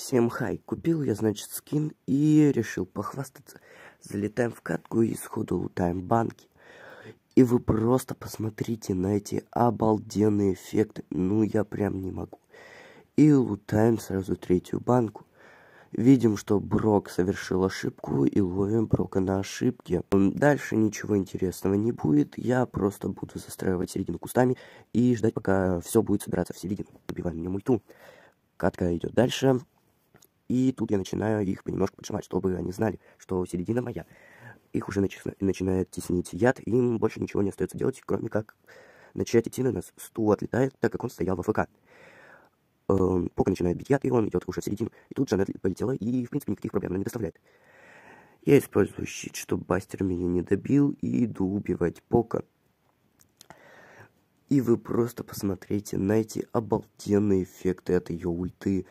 Всем хай. Купил я, значит, скин и решил похвастаться. Залетаем в катку и сходу лутаем банки. И вы просто посмотрите на эти обалденные эффекты. Ну, я прям не могу. И лутаем сразу третью банку. Видим, что Брок совершил ошибку и ловим Брока на ошибке. Дальше ничего интересного не будет. Я просто буду застраивать середину кустами и ждать, пока все будет собираться в середину. Убиваем мне мульту. Катка идет дальше. И тут я начинаю их понемножку поджимать, чтобы они знали, что середина моя. Их уже начи начинает теснить яд, им больше ничего не остается делать, кроме как начать идти на нас. Стул отлетает, так как он стоял в АФК. Эм, Пока начинает бить яд, и он идет уже в середину. И тут Жанет полетела, и, в принципе, никаких проблем она не доставляет. Я использую щит, чтобы Бастер меня не добил, и иду убивать Пока. И вы просто посмотрите на эти обалденные эффекты от ее ульты.